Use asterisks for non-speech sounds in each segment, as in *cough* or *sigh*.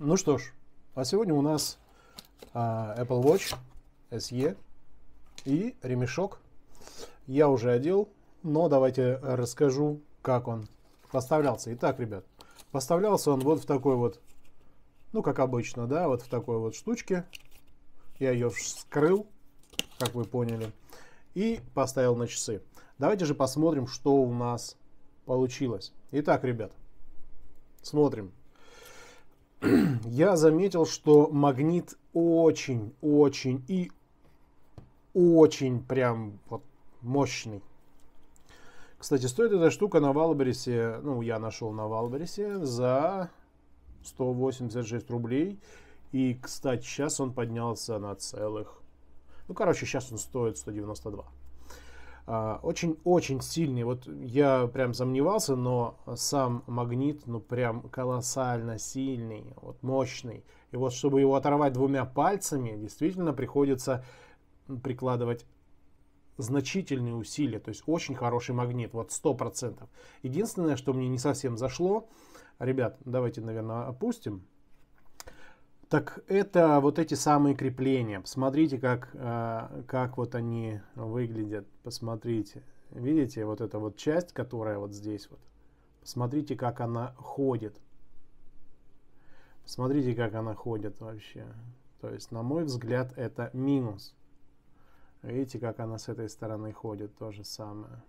Ну что ж, а сегодня у нас а, Apple Watch SE и ремешок. Я уже одел, но давайте расскажу, как он поставлялся. Итак, ребят, поставлялся он вот в такой вот, ну как обычно, да, вот в такой вот штучке. Я ее вскрыл, как вы поняли, и поставил на часы. Давайте же посмотрим, что у нас получилось. Итак, ребят, смотрим я заметил, что магнит очень, очень и очень прям вот мощный. Кстати, стоит эта штука на Валбрисе, ну, я нашел на Валбрисе за 186 рублей. И, кстати, сейчас он поднялся на целых... Ну, короче, сейчас он стоит 192. А, очень-очень сильный. Вот я прям сомневался, но сам магнит, ну прям колоссально сильный, вот мощный. И вот чтобы его оторвать двумя пальцами, действительно приходится прикладывать значительные усилия. То есть очень хороший магнит, вот 100%. Единственное, что мне не совсем зашло, ребят, давайте, наверное, опустим. Так это вот эти самые крепления. Посмотрите, как, э, как вот они выглядят. Посмотрите. Видите, вот эта вот часть, которая вот здесь вот. Посмотрите, как она ходит. Посмотрите, как она ходит вообще. То есть, на мой взгляд, это минус. Видите, как она с этой стороны ходит, то же самое.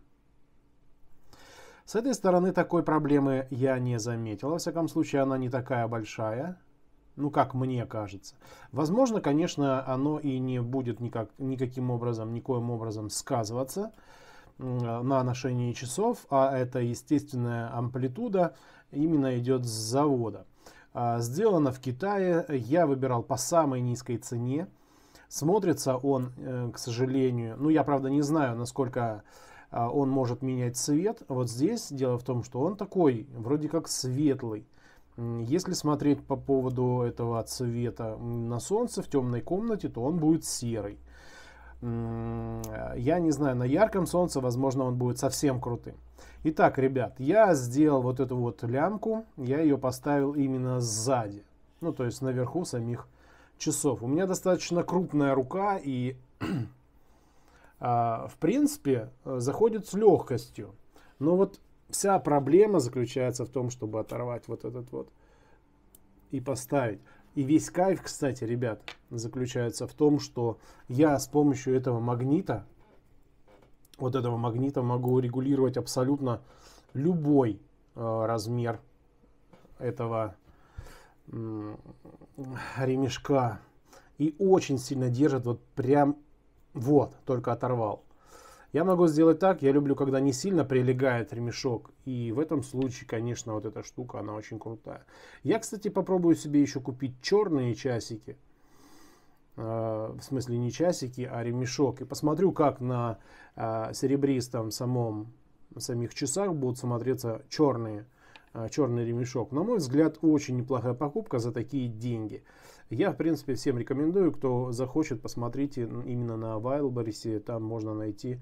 С этой стороны такой проблемы я не заметил. Во всяком случае, она не такая большая. Ну, как мне кажется. Возможно, конечно, оно и не будет никак, никаким образом, никоим образом сказываться на ношении часов, а эта естественная амплитуда именно идет с завода. А, сделано в Китае, я выбирал по самой низкой цене. Смотрится он, э, к сожалению, ну я правда не знаю, насколько а, он может менять цвет. Вот здесь дело в том, что он такой, вроде как светлый. Если смотреть по поводу этого цвета на солнце в темной комнате, то он будет серый. Э, я не знаю, на ярком солнце, возможно, он будет совсем крутым. Итак, ребят, я сделал вот эту вот лямку, я ее поставил именно сзади, ну, то есть наверху самих часов. У меня достаточно крупная рука и, *clears throat* а, в принципе, э, заходит с легкостью. Но вот Вся проблема заключается в том, чтобы оторвать вот этот вот и поставить. И весь кайф, кстати, ребят, заключается в том, что я с помощью этого магнита, вот этого магнита могу регулировать абсолютно любой э, размер этого э, ремешка. И очень сильно держит, вот прям вот, только оторвал. Я могу сделать так, я люблю, когда не сильно прилегает ремешок, и в этом случае, конечно, вот эта штука, она очень крутая. Я, кстати, попробую себе еще купить черные часики, а, в смысле не часики, а ремешок, и посмотрю, как на а, серебристом самом, самих часах будут смотреться черные а, черный ремешок. На мой взгляд, очень неплохая покупка за такие деньги. Я, в принципе, всем рекомендую, кто захочет, посмотрите именно на Wildberries, там можно найти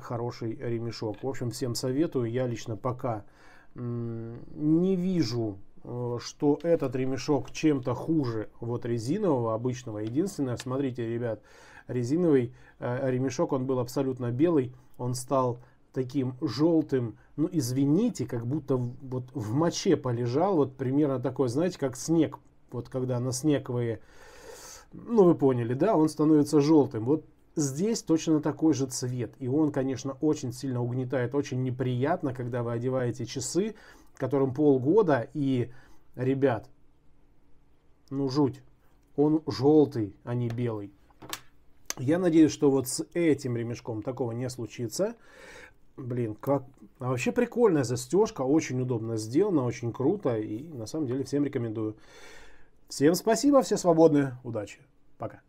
хороший ремешок. В общем, всем советую. Я лично пока не вижу, э, что этот ремешок чем-то хуже вот резинового обычного. Единственное, смотрите, ребят, резиновый э, ремешок, он был абсолютно белый, он стал таким желтым, ну извините, как будто вот в моче полежал, вот примерно такой, знаете, как снег вот когда на снеговые, ну вы поняли, да, он становится желтым. Вот Здесь точно такой же цвет, и он, конечно, очень сильно угнетает, очень неприятно, когда вы одеваете часы, которым полгода, и, ребят, ну жуть, он желтый, а не белый. Я надеюсь, что вот с этим ремешком такого не случится. Блин, как... А вообще прикольная застежка, очень удобно сделана, очень круто, и на самом деле всем рекомендую. Всем спасибо, все свободны, удачи, пока.